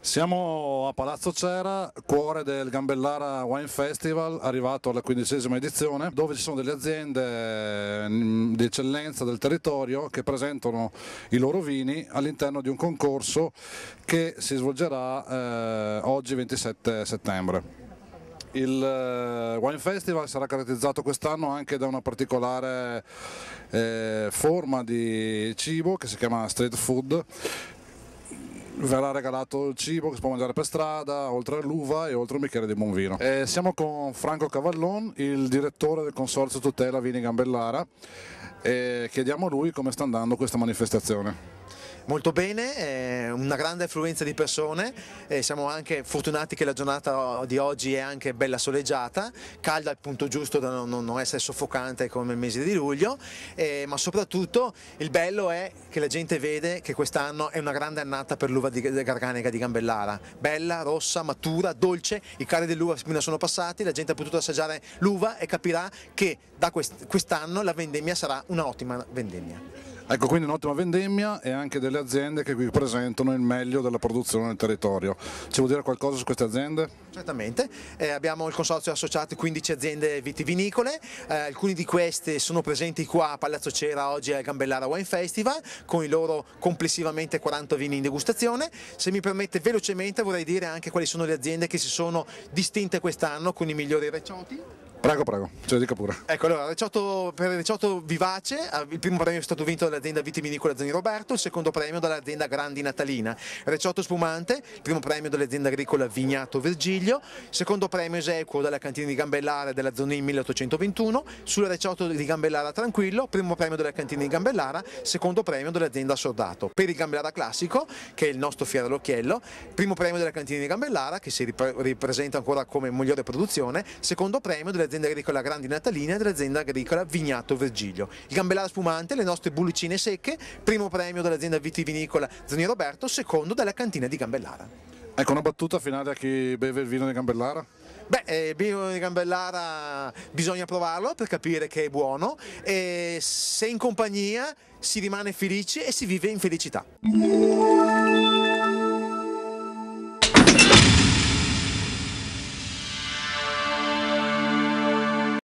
Siamo a Palazzo Cera, cuore del Gambellara Wine Festival, arrivato alla quindicesima edizione, dove ci sono delle aziende mm, di eccellenza del territorio che presentano i loro vini all'interno di un concorso che si svolgerà eh, oggi 27 settembre. Il eh, Wine Festival sarà caratterizzato quest'anno anche da una particolare eh, forma di cibo che si chiama street food verrà regalato il cibo che si può mangiare per strada, oltre all'uva e oltre un bicchiere di buon vino. E eh, siamo con Franco Cavallon, il direttore del Consorzio Tutela Vini Gambellara e chiediamo a lui come sta andando questa manifestazione molto bene, una grande affluenza di persone, siamo anche fortunati che la giornata di oggi è anche bella soleggiata, calda al punto giusto da non essere soffocante come il mese di luglio, ma soprattutto il bello è che la gente vede che quest'anno è una grande annata per l'uva di garganica di Gambellara, bella, rossa, matura, dolce, i carri dell'uva appena sono passati, la gente ha potuto assaggiare l'uva e capirà che da quest'anno la vendemmia sarà un'ottima vendemmia. Ecco, quindi un'ottima vendemmia e anche delle aziende che qui presentano il meglio della produzione nel territorio. Ci vuol dire qualcosa su queste aziende? Certamente, eh, abbiamo il consorzio associato 15 aziende vitivinicole, eh, alcuni di queste sono presenti qua a Palazzo Cera oggi al Gambellara Wine Festival con i loro complessivamente 40 vini in degustazione. Se mi permette velocemente vorrei dire anche quali sono le aziende che si sono distinte quest'anno con i migliori recioti. Prego, prego, ce lo dica pure. Ecco, allora, Ricciotto, per Ricciotto Vivace, ah, il primo premio è stato vinto dall'azienda Vitivinicola Zani Roberto, il secondo premio dall'azienda Grandi Natalina. Ricciotto Spumante, il primo premio dell'azienda agricola Vignato Virgilio, secondo premio esequo dalla cantina di Gambellara della Zonin 1821, sulla Ricciotto di Gambellara Tranquillo, primo premio della cantina di Gambellara, secondo premio dell'azienda Sordato. Per il Gambellara Classico, che è il nostro fiero all'occhiello, primo premio della cantina di Gambellara, che si ripresenta ancora come migliore produzione, secondo premio dell'azienda dell'azienda agricola Grandi Natalina e dell'azienda agricola Vignato Virgilio. Il gambelà spumante, le nostre bullicine secche, primo premio dell'azienda vitivinicola Zoni Roberto, secondo dalla cantina di Gambellara. Ecco una battuta finale a chi beve il vino di Gambellara? Beh, eh, il vino di Gambellara bisogna provarlo per capire che è buono e se in compagnia si rimane felici e si vive in felicità.